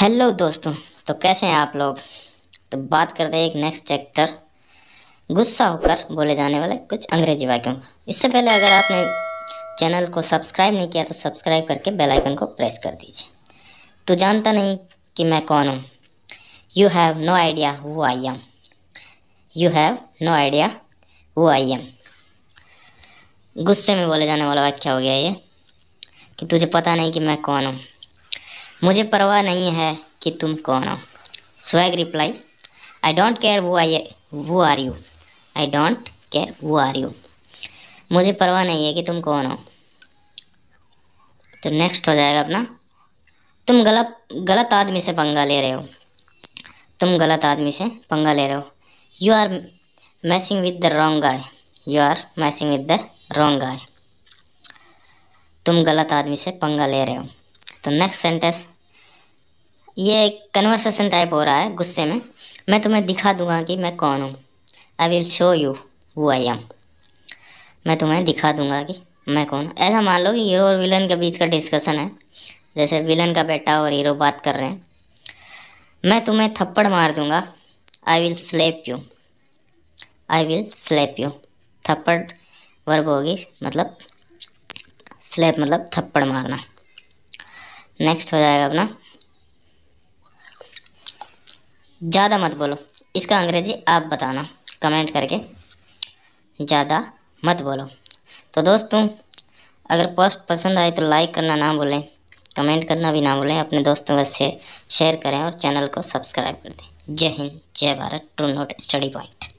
hello दोस्तों तो कैसे हैं आप लोग तो बात करते हैं एक नेक्स्ट चैप्टर गुस्सा होकर बोले जाने वाले कुछ अंग्रेजी वाक्यों इससे पहले अगर आपने चैनल को सब्सक्राइब नहीं किया तो सब्सक्राइब करके बेल आइकन को प्रेस कर दीजिए तो जानता नहीं कि मैं कौन हूँ you have no idea who I am you have no idea who I M गुस्से में बोले जाने वाला वाक्य हो गया ये कि तुझे पता नहीं कि मैं कौन हूँ मुझे परवाह नहीं है कि तुम कौन हो swag reply I don't care who I who are you I don't care who are you मुझे परवाह नहीं है कि तुम कौन हो तो नेक्स्ट हो जाएगा अपना तुम गलत गलत आदमी से पंगा ले रहे हो तुम गलत आदमी से पंगा ले रहे हो you are messing with the wrong guy you are messing with the wrong guy तुम गलत आदमी से पंगा ले रहे हो तो नेक्स्ट सेंटेंस ये एक कन्वर्सेशन टाइप हो रहा है गुस्से में मैं तुम्हें दिखा दूंगा कि मैं कौन हूँ I will show you who I am मैं तुम्हें दिखा दूंगा कि मैं कौन हूँ ऐसा मान लो कि हीरो और विलन के बीच का डिस्कशन है जैसे विलन का बेटा और हीरो बात कर रहे हैं मैं तुम्हें थप्पड़ मार दूंगा I will slap you I will slap you थप्पड़ वर्ब होगी मतलब स्लेप मतलब थप्पड़ मारना नेक्स्ट हो जाएगा अपना ज़्यादा मत बोलो इसका अंग्रेजी आप बताना कमेंट करके ज़्यादा मत बोलो तो दोस्तों अगर पोस्ट पसंद आए तो लाइक करना ना भूलें कमेंट करना भी ना भूलें अपने दोस्तों से शेयर करें और चैनल को सब्सक्राइब कर दें जय हिंद जय Bharat true note study point